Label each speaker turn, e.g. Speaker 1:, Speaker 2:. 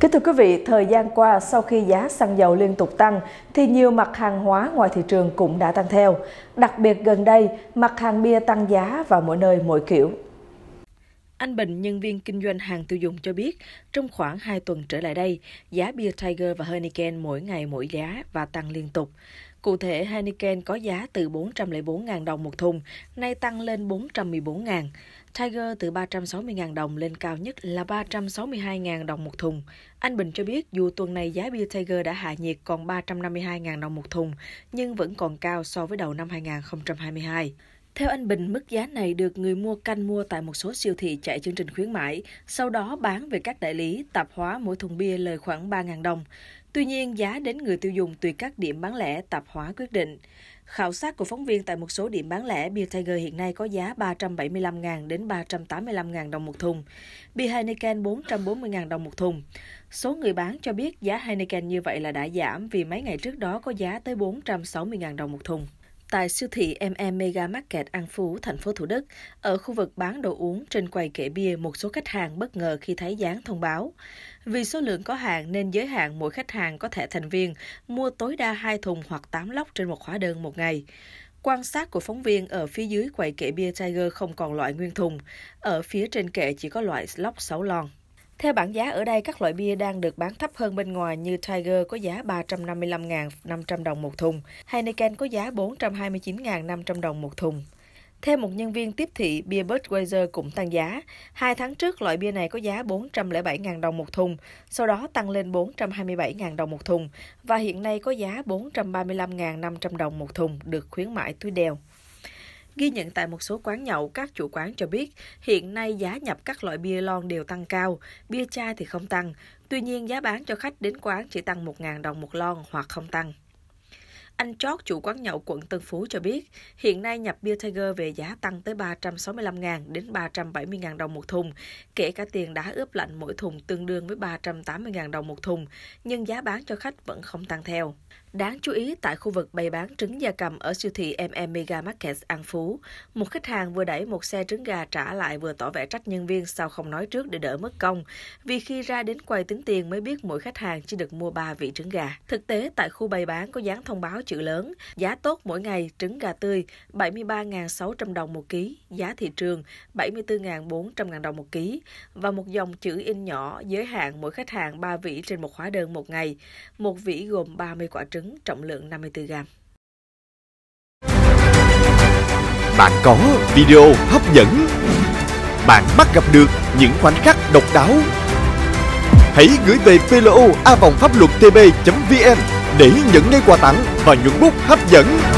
Speaker 1: Kính thưa quý vị, thời gian qua sau khi giá xăng dầu liên tục tăng thì nhiều mặt hàng hóa ngoài thị trường cũng đã tăng theo. Đặc biệt gần đây, mặt hàng bia tăng giá vào mỗi nơi mỗi kiểu. Anh Bình, nhân viên kinh doanh hàng tiêu dùng cho biết, trong khoảng 2 tuần trở lại đây, giá bia Tiger và Heineken mỗi ngày mỗi giá và tăng liên tục. Cụ thể, Heineken có giá từ 404.000 đồng một thùng, nay tăng lên 414.000. Tiger từ 360.000 đồng lên cao nhất là 362.000 đồng một thùng. Anh Bình cho biết dù tuần này giá bia Tiger đã hạ nhiệt còn 352.000 đồng một thùng, nhưng vẫn còn cao so với đầu năm 2022. Theo anh Bình, mức giá này được người mua canh mua tại một số siêu thị chạy chương trình khuyến mãi, sau đó bán về các đại lý, tạp hóa mỗi thùng bia lời khoảng 3.000 đồng. Tuy nhiên, giá đến người tiêu dùng tùy các điểm bán lẻ, tạp hóa quyết định. Khảo sát của phóng viên tại một số điểm bán lẻ, bia Tiger hiện nay có giá 375.000 đến 385.000 đồng một thùng, bia Heineken 440.000 đồng một thùng. Số người bán cho biết giá Heineken như vậy là đã giảm vì mấy ngày trước đó có giá tới 460.000 đồng một thùng tại siêu thị MM Mega Market An Phú, thành phố Thủ Đức. Ở khu vực bán đồ uống trên quầy kệ bia, một số khách hàng bất ngờ khi thấy dán thông báo. Vì số lượng có hạn nên giới hạn mỗi khách hàng có thể thành viên mua tối đa 2 thùng hoặc 8 lốc trên một hóa đơn một ngày. Quan sát của phóng viên ở phía dưới quầy kệ bia Tiger không còn loại nguyên thùng, ở phía trên kệ chỉ có loại lốc 6 lon. Theo bảng giá ở đây, các loại bia đang được bán thấp hơn bên ngoài như Tiger có giá 355.500 đồng một thùng, Heineken có giá 429.500 đồng một thùng. Theo một nhân viên tiếp thị, bia Budweiser cũng tăng giá. Hai tháng trước, loại bia này có giá 407.000 đồng một thùng, sau đó tăng lên 427.000 đồng một thùng và hiện nay có giá 435.500 đồng một thùng được khuyến mại túi đeo. Ghi nhận tại một số quán nhậu, các chủ quán cho biết hiện nay giá nhập các loại bia lon đều tăng cao, bia chai thì không tăng. Tuy nhiên giá bán cho khách đến quán chỉ tăng 1.000 đồng một lon hoặc không tăng. Anh Chót, chủ quán nhậu quận Tân Phú cho biết, hiện nay nhập bia Tiger về giá tăng tới 365.000 đến 370.000 đồng một thùng, kể cả tiền đá ướp lạnh mỗi thùng tương đương với 380.000 đồng một thùng, nhưng giá bán cho khách vẫn không tăng theo. Đáng chú ý, tại khu vực bày bán trứng gia cầm ở siêu thị MM Mega Market An Phú, một khách hàng vừa đẩy một xe trứng gà trả lại vừa tỏ vẻ trách nhân viên sao không nói trước để đỡ mất công, vì khi ra đến quầy tính tiền mới biết mỗi khách hàng chỉ được mua 3 vị trứng gà. Thực tế, tại khu bày bán có dán thông báo chữ lớn, giá tốt mỗi ngày trứng gà tươi 73.600 đồng một ký, giá thị trường 74.400 đồng một ký và một dòng chữ in nhỏ giới hạn mỗi khách hàng 3 vỉ trên một hóa đơn một ngày, một vỉ gồm 30 quả trứng trọng lượng 54 gram. Bạn có video hấp dẫn, bạn bắt gặp được những khoảnh khắc độc đáo. Hãy gửi về plo a pháp luật tb.vn để nhận ngay quà tặng và những bút hấp dẫn.